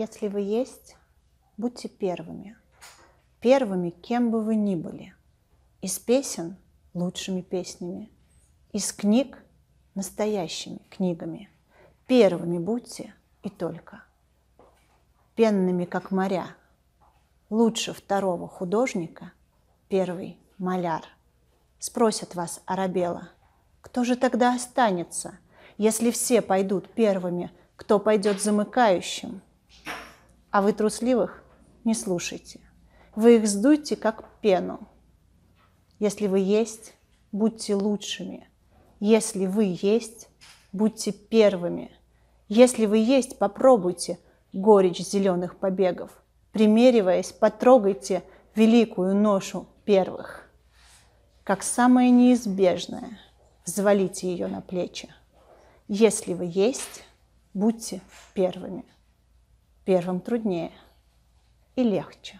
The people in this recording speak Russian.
Если вы есть, будьте первыми. Первыми, кем бы вы ни были. Из песен – лучшими песнями. Из книг – настоящими книгами. Первыми будьте и только. Пенными, как моря. Лучше второго художника первый маляр. Спросят вас Арабела, кто же тогда останется, если все пойдут первыми, кто пойдет замыкающим – а вы трусливых не слушайте. Вы их сдуйте, как пену. Если вы есть, будьте лучшими. Если вы есть, будьте первыми. Если вы есть, попробуйте горечь зеленых побегов. Примериваясь, потрогайте великую ношу первых. Как самое неизбежное, взвалите ее на плечи. Если вы есть, будьте первыми первым труднее и легче.